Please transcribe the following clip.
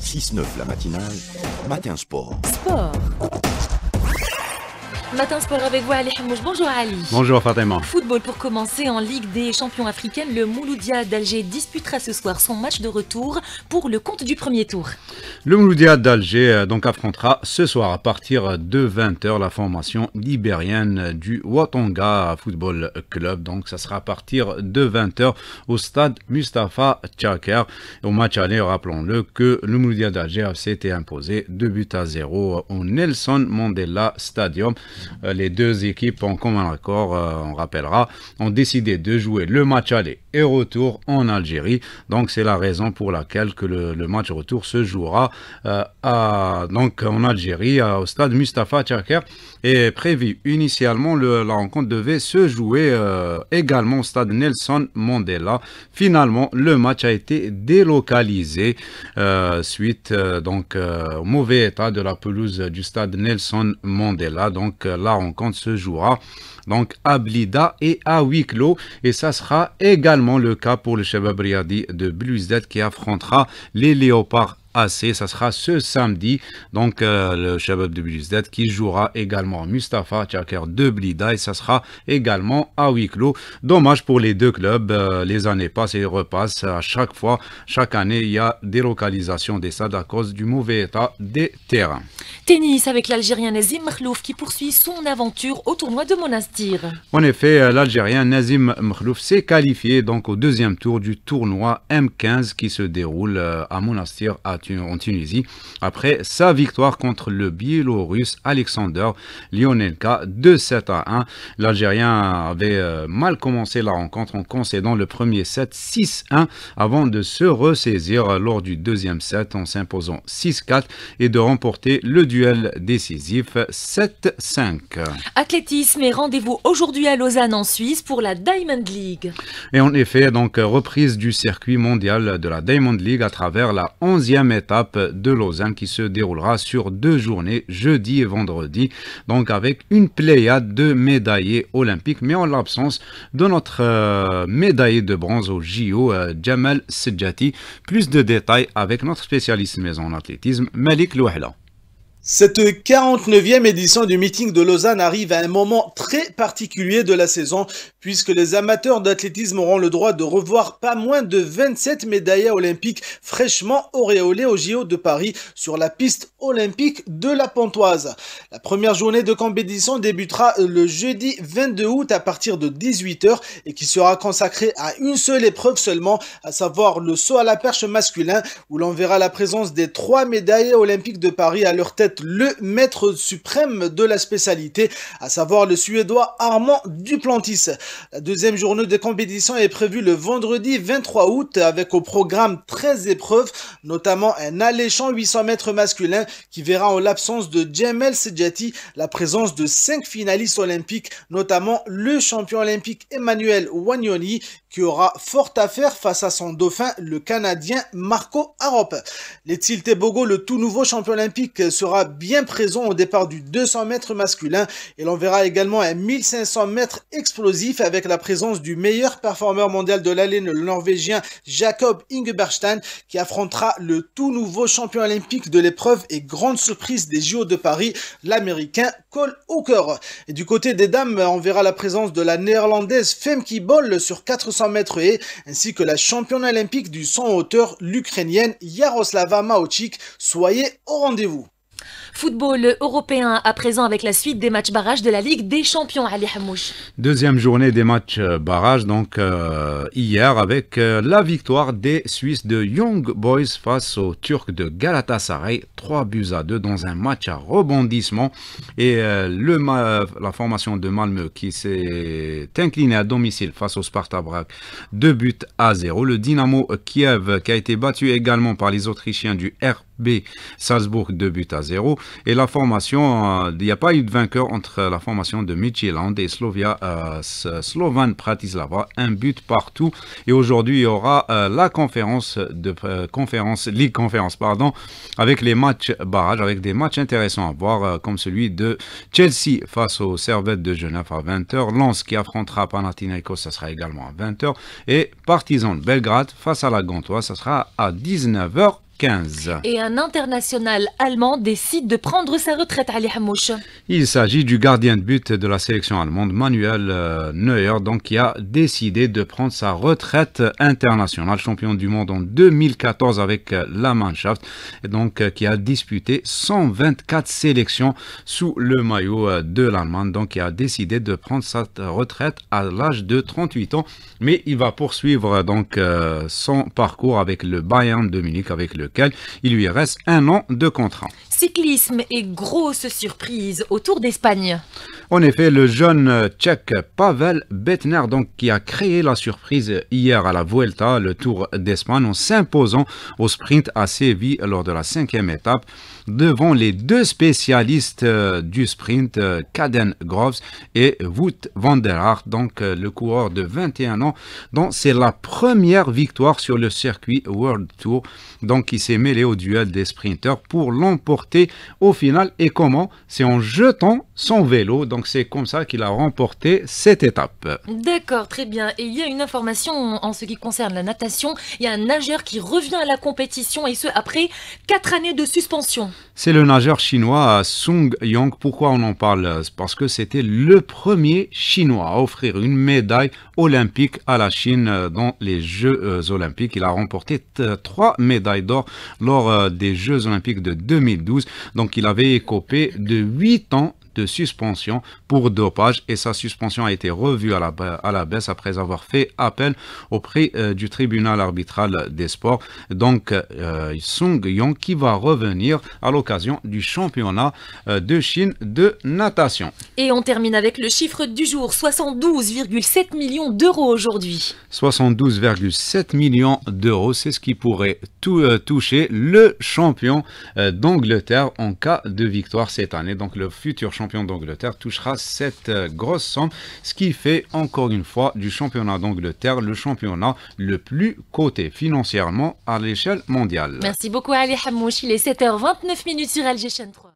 6-9 la matinale, matin sport. Sport Sport avec vous, Ali Bonjour Ali. Bonjour Fatima. Football pour commencer en Ligue des champions africaines. Le Mouloudia d'Alger disputera ce soir son match de retour pour le compte du premier tour. Le Mouloudia d'Alger euh, affrontera ce soir à partir de 20h la formation libérienne du Watonga Football Club. Donc ça sera à partir de 20h au stade Mustafa Tchaker. Au match aller, rappelons-le que le Mouloudia d'Alger s'était imposé 2 buts à 0 au Nelson Mandela Stadium. Euh, les deux équipes ont commun accord, euh, on rappellera, ont décidé de jouer le match aller retour en Algérie. Donc c'est la raison pour laquelle que le, match retour se jouera euh, à, donc en Algérie au stade Mustafa Tchaker et prévu initialement la rencontre devait se jouer euh, également au stade Nelson Mandela. Finalement le match a été délocalisé euh, suite donc au mauvais état de la pelouse du stade Nelson Mandela. Donc la rencontre se jouera donc à Blida et à Wiklo et ça sera également le cas pour le Shabab Riyadi de bluzet qui affrontera les Léopards AC. Ça sera ce samedi. Donc, euh, le Shabab de bluzet qui jouera également Mustafa Tchaker de Blida et ça sera également à huis clos. Dommage pour les deux clubs. Euh, les années passent et repassent. À chaque fois, chaque année, il y a des des stades à cause du mauvais état des terrains. Tennis avec l'Algérien Nazim Mkhlouf qui poursuit son aventure au tournoi de Monastir. En effet, l'Algérien Nazim Mkhlouf s'est qualifié donc au deuxième tour du tournoi M15 qui se déroule euh, à Monastir en Tunisie après sa victoire contre le Biélorusse Alexander Lionelka 2 7 à 1. L'Algérien avait euh, mal commencé la rencontre en concédant le premier set 6-1 avant de se ressaisir lors du deuxième set en s'imposant 6-4 et de remporter le duel décisif 7-5. Athlétisme et rendez-vous aujourd'hui à Lausanne en Suisse pour la Diamond League. Et en effet, donc reprise du circuit mondial de la Diamond League à travers la 11e étape de Lausanne qui se déroulera sur deux journées, jeudi et vendredi, donc avec une pléiade de médaillés olympiques, mais en l'absence de notre euh, médaillé de bronze au JO, euh, Jamal Sejati. Plus de détails avec notre spécialiste maison en athlétisme, Malik Louhla. Cette 49e édition du meeting de Lausanne arrive à un moment très particulier de la saison, puisque les amateurs d'athlétisme auront le droit de revoir pas moins de 27 médailles olympiques fraîchement auréolées au JO de Paris sur la piste olympique de la Pontoise. La première journée de compétition débutera euh, le jeudi 22 août à partir de 18h et qui sera consacrée à une seule épreuve seulement, à savoir le saut à la perche masculin où l'on verra la présence des trois médaillés olympiques de Paris à leur tête le maître suprême de la spécialité, à savoir le Suédois Armand Duplantis. La deuxième journée de compétition est prévue le vendredi 23 août avec au programme 13 épreuves, notamment un alléchant 800 mètres masculin qui verra en l'absence de Jamel Sejati la présence de cinq finalistes olympiques, notamment le champion olympique Emmanuel Wagnoni qui aura fort à faire face à son dauphin, le Canadien Marco Harop. Letil bogo le tout nouveau champion olympique, sera bien présent au départ du 200 mètres masculin et l'on verra également un 1500 mètres explosif avec la présence du meilleur performeur mondial de l'année, le Norvégien Jacob Ingeberstein, qui affrontera le tout nouveau champion olympique de l'épreuve et grande surprise des JO de Paris, l'Américain Cole Hooker. Et du côté des dames, on verra la présence de la Néerlandaise Femke Boll sur 400 mètres et ainsi que la championne olympique du 100 hauteur, l'Ukrainienne Yaroslava Maochik. Soyez au rendez-vous. Football européen à présent avec la suite des matchs barrages de la Ligue des Champions, Ali Hamouch. Deuxième journée des matchs euh, barrages, donc euh, hier, avec euh, la victoire des Suisses de Young Boys face aux Turcs de Galatasaray, 3 buts à 2 dans un match à rebondissement. Et le, la formation de Malmö qui s'est inclinée à domicile face au Sparta Brag 2 buts à 0. Le Dynamo Kiev qui a été battu également par les Autrichiens du R. B, Salzbourg 2 buts à 0. Et la formation, euh, il n'y a pas eu de vainqueur entre la formation de Midtjylland et Slovia, euh, Slovan Pratislava. un but partout. Et aujourd'hui, il y aura euh, la conférence de conférence, Ligue Conférence, pardon, avec les matchs barrages, avec des matchs intéressants à voir, comme celui de Chelsea face aux Servettes de Genève à 20h, Lens qui affrontera Panathinaikos, ça sera également à 20h, et Partizan Belgrade face à la Gantois, ça sera à 19h 15. Et un international allemand décide de prendre sa retraite, à Hamouche. Il s'agit du gardien de but de la sélection allemande, Manuel euh, Neuer, donc, qui a décidé de prendre sa retraite internationale, champion du monde en 2014 avec euh, la Mannschaft, et donc euh, qui a disputé 124 sélections sous le maillot de l'Allemagne, donc qui a décidé de prendre sa retraite à l'âge de 38 ans, mais il va poursuivre donc son parcours avec le Bayern de Munich, avec le il lui reste un an de contrat. Cyclisme et grosse surprise au Tour d'Espagne. En effet, le jeune tchèque Pavel Betner, donc, qui a créé la surprise hier à la Vuelta, le Tour d'Espagne, en s'imposant au sprint à Séville lors de la cinquième étape, devant les deux spécialistes euh, du sprint, Caden euh, Groves et Wout van der Aert, donc euh, le coureur de 21 ans, dont c'est la première victoire sur le circuit World Tour. Donc, il s'est mêlé au duel des sprinteurs pour l'emporter au final. Et comment C'est en jetant son vélo. Donc c'est comme ça qu'il a remporté cette étape. D'accord, très bien. Et il y a une information en ce qui concerne la natation. Il y a un nageur qui revient à la compétition et ce après quatre années de suspension. C'est le nageur chinois Sung Yong. Pourquoi on en parle Parce que c'était le premier chinois à offrir une médaille olympique à la Chine dans les Jeux euh, olympiques. Il a remporté trois médailles d'or lors euh, des Jeux Olympiques de 2012. Donc il avait écopé de 8 ans de suspension pour dopage et sa suspension a été revue à la, baisse après avoir fait appel auprès prix euh, du tribunal arbitral des sports. Donc euh, Song Sung Yong qui va revenir à l'occasion du championnat euh, de Chine de natation. Et on termine avec le chiffre du jour, 72,7 millions d'euros aujourd'hui. 72,7 millions d'euros, c'est ce qui pourrait toucher le champion d'Angleterre en cas de victoire cette année. Donc le futur champion champion d'Angleterre, touchera cette euh, grosse somme, ce qui fait encore une fois du championnat d'Angleterre le championnat le plus coté financièrement à l'échelle mondiale. Merci beaucoup Ali Hamouchi, est 7h29 minutes sur chaîne 3.